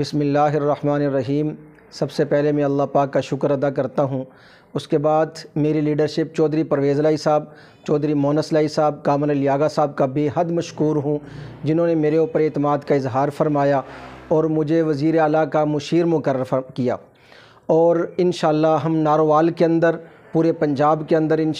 बिसमीम सबसे पहले मैं अल्लाह पाक का शुक्र अदा करता हूँ उसके बाद मेरी लीडरशिप चौधरी परवेज़ लाई साहब चौधरी मोनस लाई साहब कामन लियागा साहब का बेहद मशहूर हूँ जिन्होंने मेरे ऊपर अतमाद का इजहार फरमाया और मुझे वज़ी अला का मुशीर मुकर किया और इन हम नारोवाल के अंदर पूरे पंजाब के अंदर इन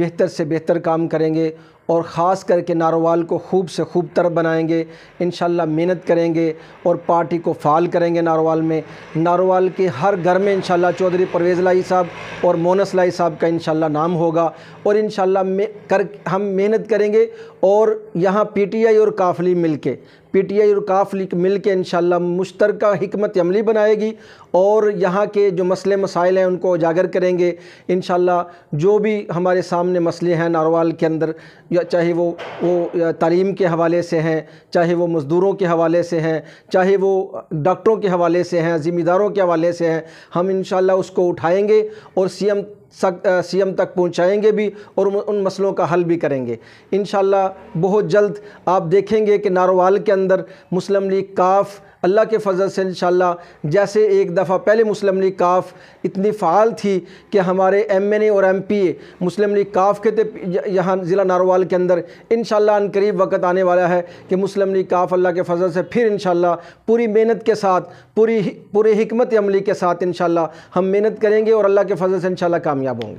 बेहतर से बेहतर काम करेंगे और ख़ास करके नारोवाल को खूब से खूब तर बनाएँगे इन मेहनत करेंगे और पार्टी को फ़ाल करेंगे नारोवाल में नारोवाल के हर घर में इन चौधरी परवेज़ लाई साहब और मोनस लाई साहब का इन नाम होगा और इन कर हम मेहनत करेंगे और यहाँ पीटीआई और काफली मिलके पीटीआई और काफली मिलके इन मुश्तरक हमत अमली बनाएगी और यहाँ के जो मसले मसाइल हैं उनको उजागर करेंगे इन जो भी हमारे सामने मसले हैं नारोवाल के अंदर चाहे वो वो तालीम के हवाले से हैं चाहे वो मज़दूरों के हवाले से हैं चाहे वो डॉक्टरों के हवाले से हैं ज़िम्मेदारों के हवाले से हैं हम इन उसको उठाएँगे और सी एम सी एम तक पहुँचाएँगे भी और उन मसलों का हल भी करेंगे इन बहुत जल्द आप देखेंगे कि नारोवाल के अंदर मुस्लिम लीग काफ़ अल्लाह के फ़ज़ल से इन जैसे एक दफ़ा पहले मुस्लिम लीग काफ इतनी फ़ाल थी कि हमारे एम एन ए और M P A Muslim League काफ के थे यहाँ ज़िला नारोवाल के अंदर इन करीब वक्त आने वाला है कि मुस्लिम लीग काफ अल्लाह के फ़ज़ल से फिर इन पूरी मेहनत के साथ पूरी पूरी हमत अमली के साथ इन हम मेहनत करेंगे और अल्लाह के फ़ज़ल से इन कामयाब होंगे